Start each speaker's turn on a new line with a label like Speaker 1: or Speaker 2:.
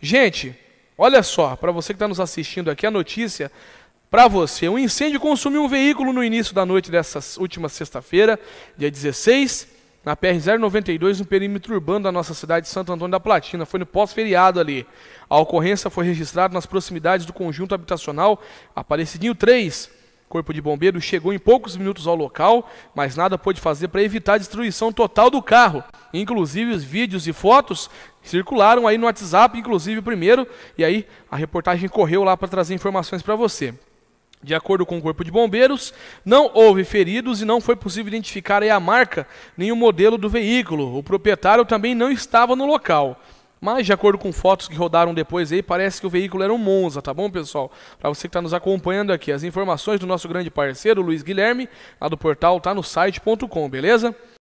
Speaker 1: Gente, olha só, para você que está nos assistindo aqui, a notícia para você: um incêndio consumiu um veículo no início da noite dessa última sexta-feira, dia 16, na PR-092, no perímetro urbano da nossa cidade de Santo Antônio da Platina. Foi no pós-feriado ali. A ocorrência foi registrada nas proximidades do conjunto habitacional Aparecidinho 3. O corpo de bombeiro chegou em poucos minutos ao local, mas nada pôde fazer para evitar a destruição total do carro. Inclusive, os vídeos e fotos circularam aí no WhatsApp, inclusive o primeiro, e aí a reportagem correu lá para trazer informações para você. De acordo com o Corpo de Bombeiros, não houve feridos e não foi possível identificar a marca nem o modelo do veículo. O proprietário também não estava no local. Mas, de acordo com fotos que rodaram depois aí, parece que o veículo era um Monza, tá bom, pessoal? Para você que está nos acompanhando aqui, as informações do nosso grande parceiro, Luiz Guilherme, lá do portal, tá no site.com, beleza?